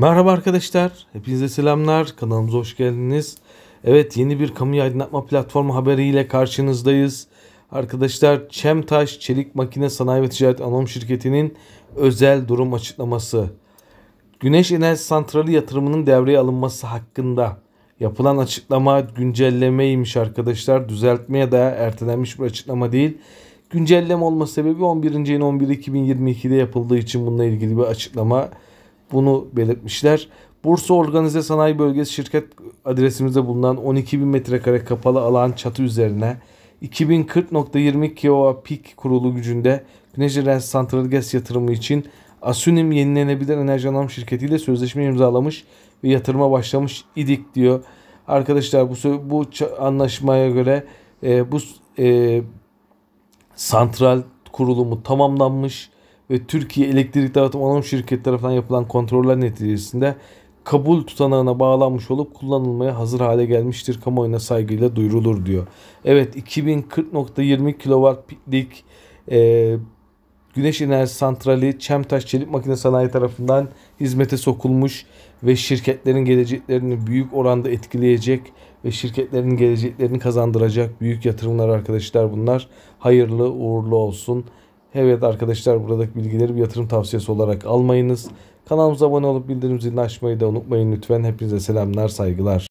Merhaba arkadaşlar, hepinize selamlar, kanalımıza hoş geldiniz. Evet, yeni bir kamu aydınlatma platformu haberiyle karşınızdayız. Arkadaşlar, Çemtaş Çelik Makine Sanayi ve Ticaret Anonim Şirketi'nin özel durum açıklaması. Güneş enerji santrali yatırımının devreye alınması hakkında yapılan açıklama güncellemeymiş arkadaşlar. Düzeltmeye de ertelenmiş bir açıklama değil. Güncelleme olma sebebi 11. ayın 11 2022'de yapıldığı için bununla ilgili bir açıklama bunu belirtmişler. Bursa Organize Sanayi Bölgesi şirket adresimizde bulunan 12.000 metrekare kapalı alan çatı üzerine 2040.20 kW peak kurulu gücünde Güneş Enerji Santral gaz yatırımı için Asunim Yenilenebilir Enerji anlam Şirketi ile sözleşme imzalamış ve yatırıma başlamış idik diyor. Arkadaşlar bu bu anlaşmaya göre e, bu e, santral kurulumu tamamlanmış ve Türkiye Elektrik Dağıtım Anonim Şirketi tarafından yapılan kontroller neticesinde kabul tutanağına bağlanmış olup kullanılmaya hazır hale gelmiştir. Kamuoyuna saygıyla duyurulur diyor. Evet 2040.20 kW'lik e, güneş enerji santrali Çemtaş Çelik Makine Sanayi tarafından hizmete sokulmuş ve şirketlerin geleceklerini büyük oranda etkileyecek ve şirketlerin geleceklerini kazandıracak büyük yatırımlar arkadaşlar bunlar. Hayırlı uğurlu olsun. Evet arkadaşlar buradaki bilgileri bir yatırım tavsiyesi olarak almayınız. Kanalımıza abone olup bildirim zilini açmayı da unutmayın lütfen. Hepinize selamlar, saygılar.